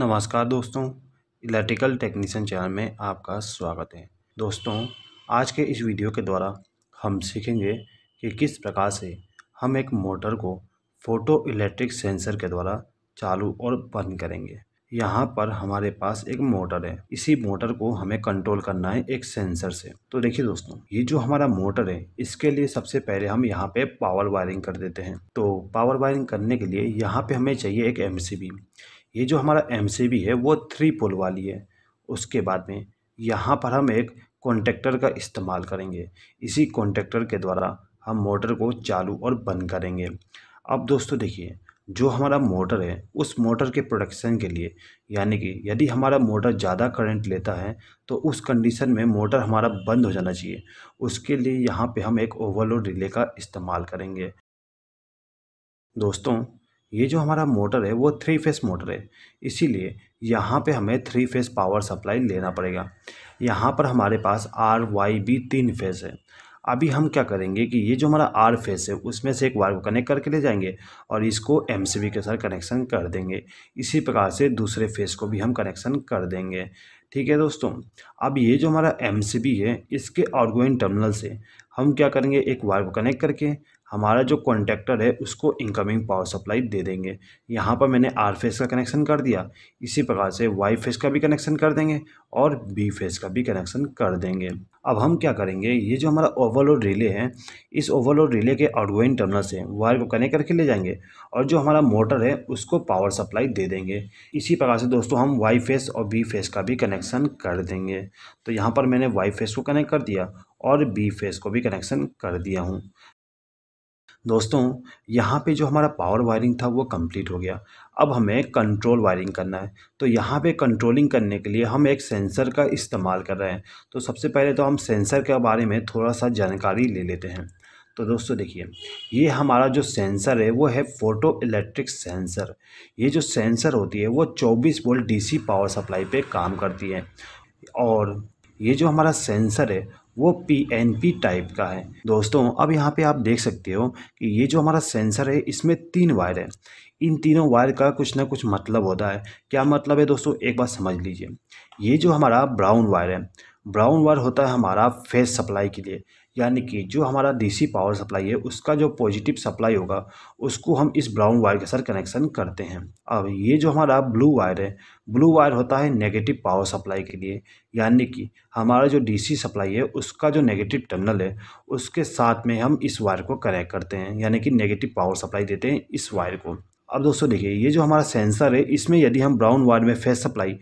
नमस्कार दोस्तों electrical technician channel में आपका स्वागत है दोस्तों आज के इस वीडियो के द्वारा हम सीखेंगे कि किस प्रकार से हम एक मोटर को फ़ोटो इलेक्ट्रिक सेंसर के द्वारा चालू और बंद करेंगे यहाँ पर हमारे पास एक मोटर है इसी मोटर को हमें कंट्रोल करना है एक सेंसर से तो देखिए दोस्तों ये जो हमारा मोटर है इसके लिए सबसे पहले हम यहाँ पे पावर वायरिंग कर देते हैं तो पावर वायरिंग करने के लिए यहाँ पे हमें चाहिए एक एमसीबी ये जो हमारा एम है वो थ्री पोल वाली है उसके बाद में यहाँ पर हम एक कॉन्टेक्टर का इस्तेमाल करेंगे इसी कॉन्टेक्टर के द्वारा हम मोटर को चालू और बंद करेंगे अब दोस्तों देखिए जो हमारा मोटर है उस मोटर के प्रोडक्शन के लिए यानी कि यदि हमारा मोटर ज़्यादा करंट लेता है तो उस कंडीशन में मोटर हमारा बंद हो जाना चाहिए उसके लिए यहाँ पे हम एक ओवरलोड रिले का इस्तेमाल करेंगे दोस्तों ये जो हमारा मोटर है वो थ्री फेस मोटर है इसीलिए यहाँ पे हमें थ्री फेस पावर सप्लाई लेना पड़ेगा यहाँ पर हमारे पास आर वाई बी तीन फेस है अभी हम क्या करेंगे कि ये जो हमारा आर फेस है उसमें से एक वायर को कनेक्ट करके ले जाएंगे और इसको एम के साथ कनेक्शन कर देंगे इसी प्रकार से दूसरे फेस को भी हम कनेक्शन कर देंगे ठीक है दोस्तों अब ये जो हमारा एम है इसके आउटगोइंग टर्मिनल से हम क्या करेंगे एक वायर को कनेक्ट करके हमारा जो कॉन्ट्रैक्टर है उसको इनकमिंग पावर सप्लाई दे देंगे यहाँ पर मैंने आर फेस का कनेक्शन कर दिया इसी प्रकार से वाई फेस का भी कनेक्शन कर देंगे और बी फेस का भी कनेक्शन कर देंगे अब हम क्या करेंगे ये जो हमारा ओवरलोड रिले है इस ओवरलोड रिले के आउटगोइंग टर्मिनल से वायर को कनेक्ट करके ले जाएंगे और जो हमारा मोटर है उसको पावर सप्लाई दे देंगे इसी प्रकार से दोस्तों हम वाई फेस और बी फेस का भी कनेक्शन कर देंगे तो यहाँ पर मैंने वाई फेस को कनेक्ट कर दिया और बी फेस को भी कनेक्शन कर दिया हूँ दोस्तों यहाँ पे जो हमारा पावर वायरिंग था वो कंप्लीट हो गया अब हमें कंट्रोल वायरिंग करना है तो यहाँ पे कंट्रोलिंग करने के लिए हम एक सेंसर का इस्तेमाल कर रहे हैं तो सबसे पहले तो हम सेंसर के बारे में थोड़ा सा जानकारी ले लेते हैं तो दोस्तों देखिए ये हमारा जो सेंसर है वो है फ़ोटो इलेक्ट्रिक सेंसर ये जो सेंसर होती है वो 24 वोल्ट डीसी पावर सप्लाई पे काम करती है और ये जो हमारा सेंसर है वो पी एन पी टाइप का है दोस्तों अब यहाँ पे आप देख सकते हो कि ये जो हमारा सेंसर है इसमें तीन वायर है इन तीनों वायर का कुछ ना कुछ मतलब होता है क्या मतलब है दोस्तों एक बात समझ लीजिए ये जो हमारा ब्राउन वायर है ब्राउन वायर होता है हमारा फेस सप्लाई के लिए यानी कि जो हमारा डीसी पावर सप्लाई है उसका जो पॉजिटिव सप्लाई होगा उसको हम इस ब्राउन वायर के साथ कनेक्शन करते हैं अब ये जो हमारा ब्लू वायर है ब्लू वायर होता है नेगेटिव पावर सप्लाई के लिए यानी कि हमारा जो डीसी सप्लाई है उसका जो नेगेटिव टर्नल है उसके साथ में हम इस वायर को कनेक्ट करते हैं यानी कि नेगेटिव पावर सप्लाई देते हैं इस वायर को अब दोस्तों देखिए ये जो हमारा सेंसर है इसमें यदि हम ब्राउन वायर में फेस सप्लाई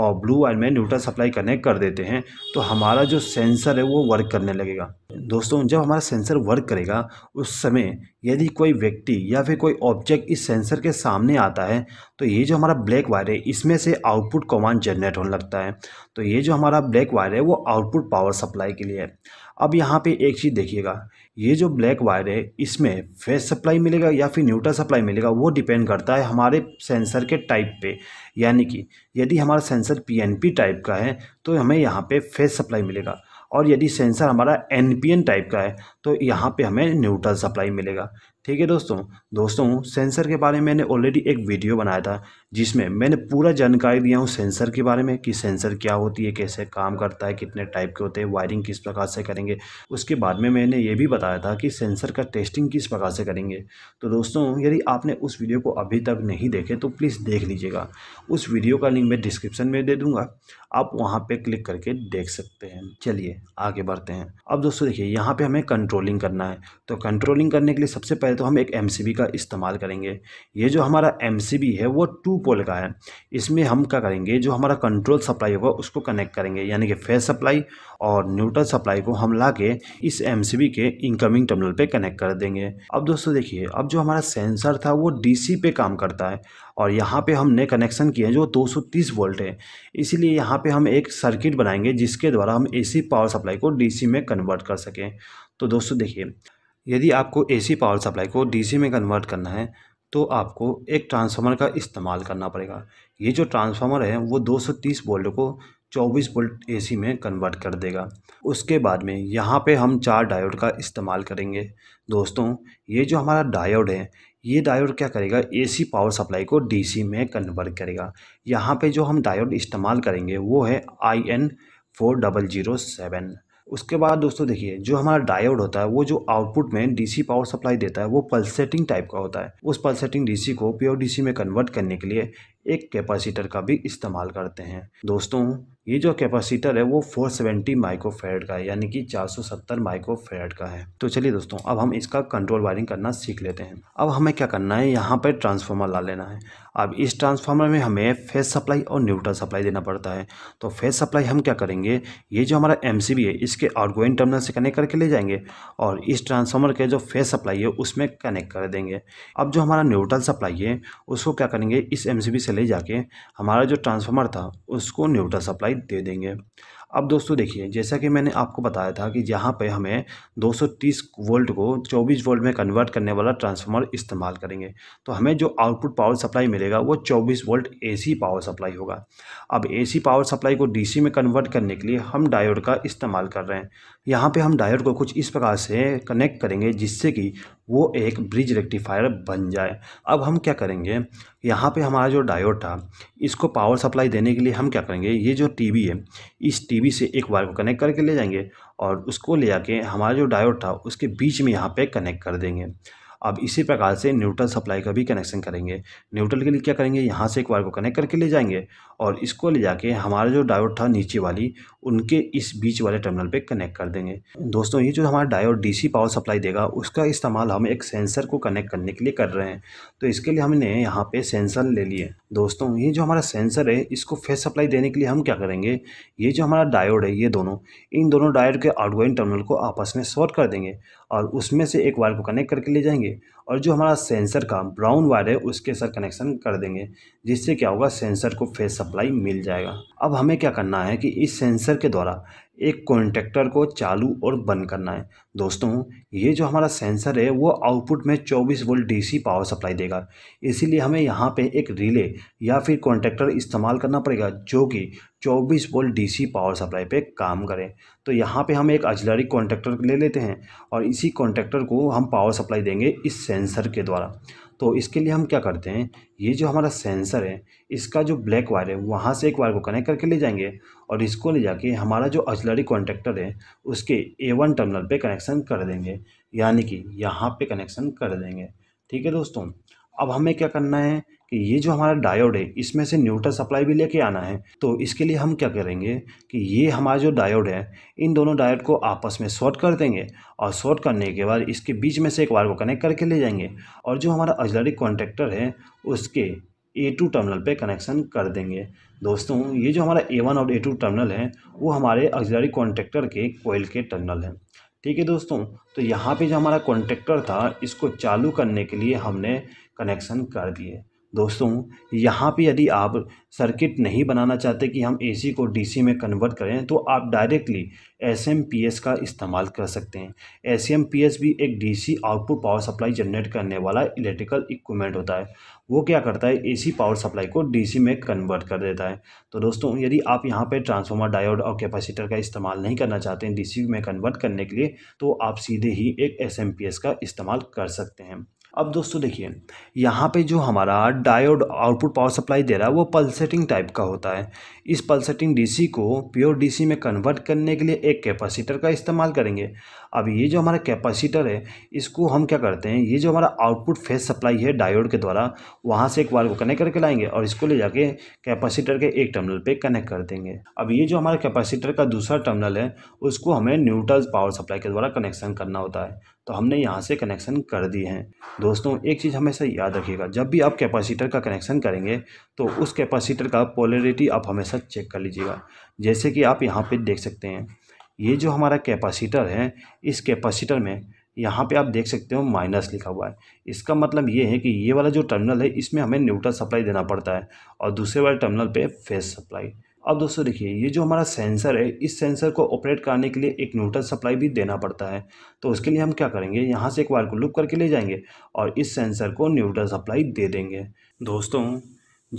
और ब्लू वायर में न्यूट्रल सप्लाई कनेक्ट कर देते हैं तो हमारा जो सेंसर है वो वर्क करने लगेगा दोस्तों जब हमारा सेंसर वर्क करेगा उस समय यदि कोई व्यक्ति या फिर कोई ऑब्जेक्ट इस सेंसर के सामने आता है तो ये जो हमारा ब्लैक वायर है इसमें से आउटपुट कमांड जनरेट होने लगता है तो ये जो हमारा ब्लैक वायर है वो आउटपुट पावर सप्लाई के लिए है अब यहाँ पर एक चीज़ देखिएगा ये जो ब्लैक वायर है इसमें फेस सप्लाई मिलेगा या फिर न्यूट्रल सप्लाई मिलेगा वो डिपेंड करता है हमारे सेंसर के टाइप पे यानी कि यदि हमारा सेंसर पीएनपी टाइप का है तो हमें यहाँ पे फेस सप्लाई मिलेगा और यदि सेंसर हमारा एन टाइप का है तो यहाँ पे हमें न्यूट्रल सप्लाई मिलेगा ठीक है दोस्तों दोस्तों सेंसर के बारे में मैंने ऑलरेडी एक वीडियो बनाया था जिसमें मैंने पूरा जानकारी दिया हूँ सेंसर के बारे में कि सेंसर क्या होती है कैसे काम करता है कितने टाइप के होते हैं वायरिंग किस प्रकार से करेंगे उसके बाद में मैंने ये भी बताया था कि सेंसर का टेस्टिंग किस प्रकार से करेंगे तो दोस्तों यदि आपने उस वीडियो को अभी तक नहीं देखे तो प्लीज़ देख लीजिएगा उस वीडियो का लिंक मैं डिस्क्रिप्शन में दे दूँगा आप वहाँ पर क्लिक करके देख सकते हैं चलिए आगे बढ़ते हैं अब दोस्तों देखिए यहाँ पर हमें कंट्रोलिंग करना है तो कंट्रोलिंग करने के लिए सबसे पहले तो हम एक एम का इस्तेमाल करेंगे ये जो हमारा एम है वो टू पोल का है इसमें हम क्या करेंगे जो हमारा कंट्रोल सप्लाई होगा उसको कनेक्ट करेंगे यानी कि फेज सप्लाई और न्यूट्रल सप्लाई को हम ला के इस एम के इनकमिंग टर्मिनल पे कनेक्ट कर देंगे अब दोस्तों देखिए अब जो हमारा सेंसर था वो डीसी पे काम करता है और यहाँ पे हमने कनेक्शन किए हैं जो 230 वोल्ट है इसीलिए यहाँ पे हम एक सर्किट बनाएंगे जिसके द्वारा हम एसी पावर सप्लाई को डीसी में कन्वर्ट कर सकें तो दोस्तों देखिए यदि आपको एसी पावर सप्लाई को डीसी में कन्वर्ट करना है तो आपको एक ट्रांसफार्मर का इस्तेमाल करना पड़ेगा ये जो ट्रांसफार्मर है वो 230 वोल्ट को 24 वोल्ट एसी में कन्वर्ट कर देगा उसके बाद में यहाँ पे हम चार डायोड का इस्तेमाल करेंगे दोस्तों ये जो हमारा डायोड है ये डायोड क्या करेगा एसी पावर सप्लाई को डीसी में कन्वर्ट करेगा यहाँ पे जो हम डायोड इस्तेमाल करेंगे वो है I N four double zero seven उसके बाद दोस्तों देखिए जो हमारा डायोड होता है वो जो आउटपुट में डीसी पावर सप्लाई देता है वो पल्सेटिंग टाइप का होता है उस पल्सेटिंग डीसी को प्योर डीसी में कन्वर्ट करने के लिए एक कैपेसिटर का भी इस्तेमाल करते हैं दोस्तों ये जो कैपेसिटर है वो 470 माइक्रोफेरेड का है यानी कि 470 माइक्रोफेरेड का है तो चलिए दोस्तों अब हम इसका कंट्रोल वायरिंग करना सीख लेते हैं अब हमें क्या करना है यहाँ पर ट्रांसफॉर्मर ला लेना है अब इस ट्रांसफार्मर में हमें फेस सप्लाई और न्यूट्रल सप्लाई देना पड़ता है तो फेस सप्लाई हम क्या करेंगे ये जो हमारा एम है इसके आउटगोइंग टर्मिनल से कनेक्ट करके ले जाएंगे और इस ट्रांसफार्मर के जो फेस सप्लाई है उसमें कनेक्ट कर देंगे अब जो हमारा न्यूट्रल सप्लाई है उसको क्या करेंगे इस एम से ले जाके हमारा जो ट्रांसफार्मर था उसको न्यूट्रल सप्लाई दे देंगे अब दोस्तों देखिए जैसा कि मैंने आपको बताया था कि यहाँ पे हमें 230 वोल्ट को 24 वोल्ट में कन्वर्ट करने वाला ट्रांसफार्मर इस्तेमाल करेंगे तो हमें जो आउटपुट पावर सप्लाई मिलेगा वो 24 वोल्ट एसी पावर सप्लाई होगा अब एसी पावर सप्लाई को डीसी में कन्वर्ट करने के लिए हम डायोड का इस्तेमाल कर रहे हैं यहाँ पर हम डायोड को कुछ इस प्रकार से कनेक्ट करेंगे जिससे कि वो एक ब्रिज रेक्टिफायर बन जाए अब हम क्या करेंगे यहाँ पर हमारा जो डायोड था इसको पावर सप्लाई देने के लिए हम क्या करेंगे ये जो टी है इस टी पीवी से एक वायर को कनेक्ट करके ले जाएंगे और उसको ले जाके हमारा जो डायोड था उसके बीच में यहाँ पे कनेक्ट कर देंगे अब इसी प्रकार से न्यूट्रल सप्लाई का भी कनेक्शन करेंगे न्यूट्रल के लिए क्या करेंगे यहाँ से एक वायर को कनेक्ट करके ले जाएंगे और इसको ले जाके हमारा जो डायोड था नीचे वाली उनके इस बीच वाले टर्मिनल पे कनेक्ट कर देंगे दोस्तों ये जो हमारा डायोड डीसी पावर सप्लाई देगा उसका इस्तेमाल हम एक सेंसर को कनेक्ट करने के लिए कर रहे हैं तो इसके लिए हमने यहाँ पे सेंसर ले लिए दोस्तों ये जो हमारा सेंसर है इसको फेस सप्लाई देने के लिए हम क्या करेंगे ये जो हमारा डायोड है ये दोनों इन दोनों डायोड के आउटगोइंग टर्मिनल को आपस में शॉर्ट कर देंगे और उसमें से एक वायर को कनेक्ट करके ले जाएंगे और जो हमारा सेंसर का ब्राउन वायर है उसके साथ कनेक्शन कर देंगे जिससे क्या होगा सेंसर को फेस सप्लाई मिल जाएगा अब हमें क्या करना है कि इस सेंसर के द्वारा एक कॉन्टेक्टर को चालू और बंद करना है दोस्तों ये जो हमारा सेंसर है वो आउटपुट में 24 वोल्ट डीसी पावर सप्लाई देगा इसीलिए हमें यहाँ पे एक रिले या फिर कॉन्टेक्टर इस्तेमाल करना पड़ेगा जो कि 24 वोल्ट डीसी पावर सप्लाई पे काम करें तो यहाँ पे हम एक अजलरी कॉन्टेक्टर ले लेते हैं और इसी कॉन्टेक्टर को हम पावर सप्लाई देंगे इस सेंसर के द्वारा तो इसके लिए हम क्या करते हैं ये जो हमारा सेंसर है इसका जो ब्लैक वायर है वहाँ से एक वायर को कनेक्ट करके ले जाएंगे और इसको ले जाके हमारा जो अजलरी कॉन्ट्रेक्टर है उसके ए वन टर्मिनल पे कनेक्शन कर देंगे यानी कि यहाँ पे कनेक्शन कर देंगे ठीक है दोस्तों अब हमें क्या करना है कि ये जो हमारा डायोड है इसमें से न्यूट्रल सप्लाई भी लेके आना है तो इसके लिए हम क्या करेंगे कि ये हमारा जो डायोड है इन दोनों डायोड को आपस में शॉर्ट कर देंगे और शॉर्ट करने के बाद इसके बीच में से एक वायर को कनेक्ट करके ले जाएंगे और जो हमारा अजलरी कॉन्ट्रेक्टर है उसके ए टू टर्मिनल पे कनेक्शन कर देंगे दोस्तों ये जो हमारा ए वन और ए टू टर्मिनल है वो हमारे अक्जरी कॉन्ट्रेक्टर के कोयल के टर्मिनल हैं ठीक है दोस्तों तो यहाँ पे जो हमारा कॉन्ट्रेक्टर था इसको चालू करने के लिए हमने कनेक्शन कर दिए दोस्तों यहाँ पे यदि आप सर्किट नहीं बनाना चाहते कि हम एसी को डीसी में कन्वर्ट करें तो आप डायरेक्टली एसएमपीएस का इस्तेमाल कर सकते हैं एसएमपीएस भी एक DC output power supply generate करने वाला इलेक्ट्रिकल इक्विपमेंट होता है वो क्या करता है एसी पावर सप्लाई को डीसी में कन्वर्ट कर देता है तो दोस्तों यदि आप यहाँ पर ट्रांसफॉर्मर डायोड और कैपेसिटर का इस्तेमाल नहीं करना चाहते हैं डीसी में कन्वर्ट करने के लिए तो आप सीधे ही एक एस का इस्तेमाल कर सकते हैं अब दोस्तों देखिए यहाँ पे जो हमारा डायोड आउटपुट पावर सप्लाई दे रहा है वो पल्सेटिंग टाइप का होता है इस पल्सेटिंग डीसी को प्योर डीसी में कन्वर्ट करने के लिए एक कैपेसिटर का इस्तेमाल करेंगे अब ये जो हमारा कैपेसिटर है इसको हम क्या करते हैं ये जो हमारा आउटपुट फेस सप्लाई है डायोड के द्वारा वहाँ से एक वायर को कनेक्ट करके लाएंगे और इसको ले जाके कैपेसिटर के एक टर्मिनल पे कनेक्ट कर देंगे अब ये जो हमारा कैपेसिटर का दूसरा टर्मिनल है उसको हमें न्यूट्रल पावर सप्लाई के द्वारा कनेक्शन करना होता है तो हमने यहाँ से कनेक्शन कर दिए हैं दोस्तों एक चीज़ हमेशा याद रखिएगा जब भी आप कैपेसिटर का कनेक्शन करेंगे तो उस कैपेसिटर का पोलरिटी आप हमेशा चेक कर लीजिएगा जैसे कि आप यहाँ पे देख सकते हैं ये जो हमारा कैपेसिटर है इस कैपेसिटर में यहाँ पे आप देख सकते हो माइनस लिखा हुआ है इसका मतलब ये है कि ये वाला जो टर्मिनल है इसमें हमें न्यूट्रल सप्लाई देना पड़ता है और दूसरे वाले टर्मिनल पे फेस सप्लाई अब दोस्तों देखिए ये जो हमारा सेंसर है इस सेंसर को ऑपरेट करने के लिए एक न्यूट्रल सप्लाई भी देना पड़ता है तो उसके लिए हम क्या करेंगे यहाँ से एक वायर को लूप करके ले जाएंगे और इस सेंसर को न्यूट्रल सप्लाई दे देंगे दोस्तों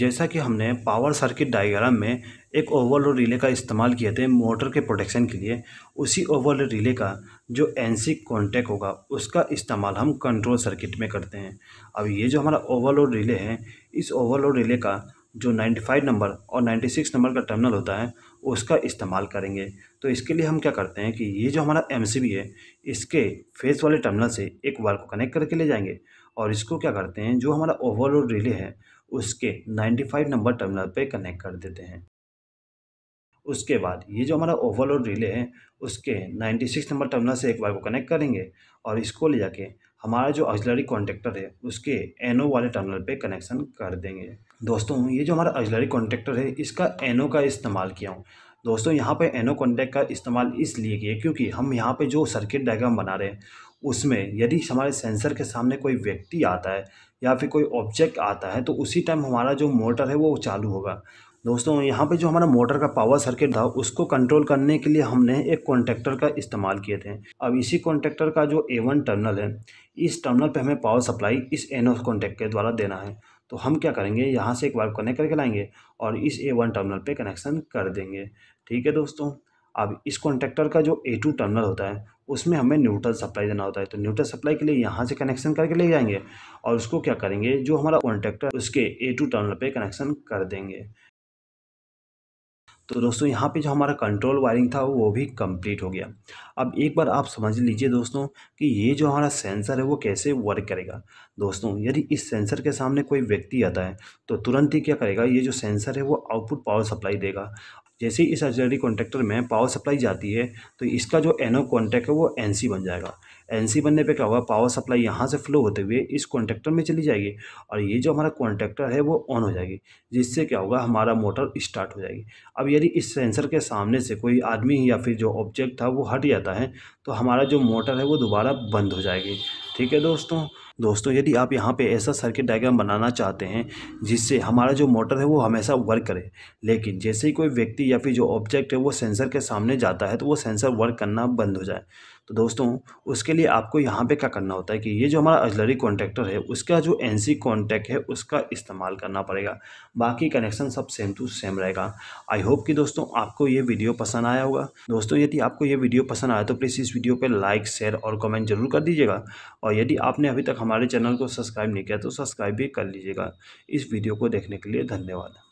जैसा कि हमने पावर सर्किट डायग्राम में एक ओवरलोड रिले का इस्तेमाल किए थे मोटर के प्रोटेक्शन के लिए उसी ओवरलोड रिले का जो एन सी कॉन्टैक्ट होगा उसका इस्तेमाल हम कंट्रोल सर्किट में करते हैं अब ये जो हमारा ओवरलोड रिले है इस ओवरलोड रिले का जो 95 नंबर और 96 नंबर का टर्मिनल होता है उसका इस्तेमाल करेंगे तो इसके लिए हम क्या करते हैं कि ये जो हमारा एम है इसके फेस वाले टर्मिनल से एक वायर को कनेक्ट करके ले जाएंगे और इसको क्या करते हैं जो हमारा ओवरलोड रिले है उसके 95 नंबर टर्मिनल पे कनेक्ट कर देते हैं उसके बाद ये जो हमारा ओवरलोड रिले है उसके 96 नंबर टर्मिनल से एक वायर को कनेक्ट करेंगे और इसको ले जाके हमारा जो अजलरी कॉन्ट्रेक्टर है उसके एनओ वाले टनल पे कनेक्शन कर देंगे दोस्तों ये जो हमारा अजलरी कॉन्ट्रेक्टर है इसका एनओ का इस्तेमाल किया हूँ दोस्तों यहाँ पे एनओ कॉन्ट्रैक्ट का इस्तेमाल इसलिए किया क्योंकि हम यहाँ पे जो सर्किट डायग्राम बना रहे हैं उसमें यदि हमारे सेंसर के सामने कोई व्यक्ति आता है या फिर कोई ऑब्जेक्ट आता है तो उसी टाइम हमारा जो मोटर है वो चालू होगा दोस्तों यहाँ पे जो हमारा मोटर का पावर सर्किट था उसको कंट्रोल करने के लिए हमने एक कॉन्टेक्टर का इस्तेमाल किए थे अब इसी कॉन्टेक्टर का जो ए वन टर्मिनल है इस टर्मिनल पे हमें पावर सप्लाई इस एन ओ कॉन्टेक्ट के द्वारा देना है तो हम क्या करेंगे यहाँ से एक बार कनेक्ट करके लाएंगे और इस ए वन टर्मिनल पर कनेक्शन कर देंगे ठीक है दोस्तों अब इस कॉन्टेक्टर का जो ए टू टर्मिनल होता है उसमें हमें न्यूट्रल सप्लाई देना होता है तो न्यूट्रल सप्लाई के लिए यहाँ से कनेक्शन करके ले जाएंगे और उसको क्या करेंगे जो हमारा कॉन्टेक्टर उसके ए टू टर्मिनल पर कनेक्शन कर देंगे तो दोस्तों यहाँ पे जो हमारा कंट्रोल वायरिंग था वो भी कंप्लीट हो गया अब एक बार आप समझ लीजिए दोस्तों कि ये जो हमारा सेंसर है वो कैसे वर्क करेगा दोस्तों यदि इस सेंसर के सामने कोई व्यक्ति आता है तो तुरंत ही क्या करेगा ये जो सेंसर है वो आउटपुट पावर सप्लाई देगा जैसे ही इस अर्जरी कॉन्ट्रैक्टर में पावर सप्लाई जाती है तो इसका जो एनो कॉन्टैक्ट है वो एनसी बन जाएगा एन बनने पर क्या होगा पावर सप्लाई यहाँ से फ्लो होते हुए इस कॉन्टेक्टर में चली जाएगी और ये जो हमारा कॉन्टेक्टर है वो ऑन हो जाएगी जिससे क्या होगा हमारा मोटर स्टार्ट हो जाएगी अब यदि इस सेंसर के सामने से कोई आदमी या फिर जो ऑब्जेक्ट था वो हट जाता है तो हमारा जो मोटर है वो दोबारा बंद हो जाएगी ठीक है दोस्तों दोस्तों यदि आप यहाँ पे ऐसा सर्किट डायग्राम बनाना चाहते हैं जिससे हमारा जो मोटर है वो हमेशा वर्क करे लेकिन जैसे ही कोई व्यक्ति या फिर जो ऑब्जेक्ट है वो सेंसर के सामने जाता है तो वो सेंसर वर्क करना बंद हो जाए तो दोस्तों उसके लिए आपको यहाँ पे क्या करना होता है कि ये जो हमारा अजलरी कॉन्ट्रेक्टर है उसका जो एन सी कॉन्टैक्ट है उसका इस्तेमाल करना पड़ेगा बाकी कनेक्शन सब सेम टू सेम रहेगा आई होप कि दोस्तों आपको ये वीडियो पसंद आया होगा दोस्तों यदि आपको ये वीडियो पसंद आया तो प्लीज़ इस वीडियो पर लाइक शेयर और कमेंट जरूर कर दीजिएगा और यदि आपने अभी तक हमारे चैनल को सब्सक्राइब नहीं किया तो सब्सक्राइब भी कर लीजिएगा इस वीडियो को देखने के लिए धन्यवाद